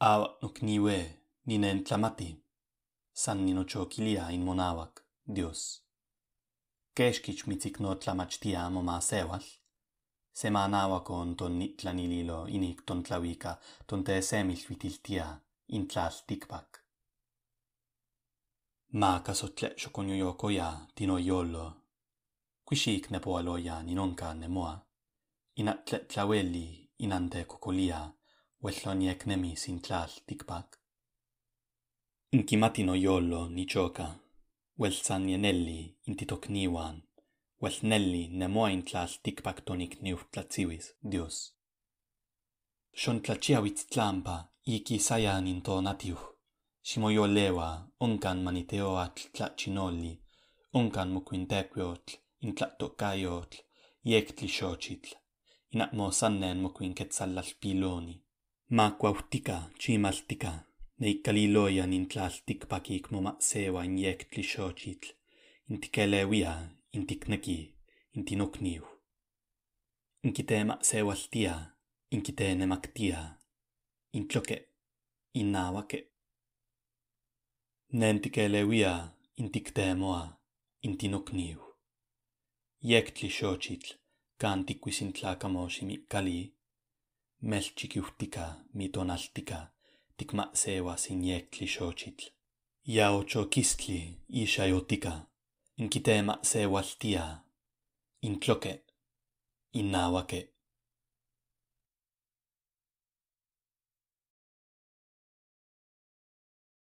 Av nuk niwe, ninen tlamati, san nino cio cilia in monavac, Dios. Cescic mi cic nor tlamac tia mo ma sewal, se ma navaco on ton nitlan ililo inic ton tlavica, ton te semil vitil tia, in tlal ticpac. Ma caso tlecio con io coia, tino iollo, qui sic ne po ni non ca ne moa, in ante cocolia, Wellon iec nemi sin tlal dig In cimatino iolo ni cioca, Well san i anelli in titoc niwan, Well nelli ne moa in tlal dig tonic niw tlatsiwis, dios. Sion tlatsia witz tlampa, I gi saia nin to natiw, Simo io lewa, Ongan mani atl tlatsi nolli, Ongan In tlatto caio atl, Iec tli In atmo sannen mu piloni, ma quautica cimaltica nei caliloia in plastic paki kmo ma se wa injectli shochit in tikele via, in tiknaki in tinokniu in kitema se wa stia in kitene maktia in tloke in nawa nen tikele via, in tiktemoa in tinokniu injectli shochit kantiku sin in tlacamosimi kali melchikiuhtika mitonaltika tikmaqsewa sinjek li xoċitl. Jaw ċokistli ixa jotika, inkite maqsewa l-tija, intloke, innawake.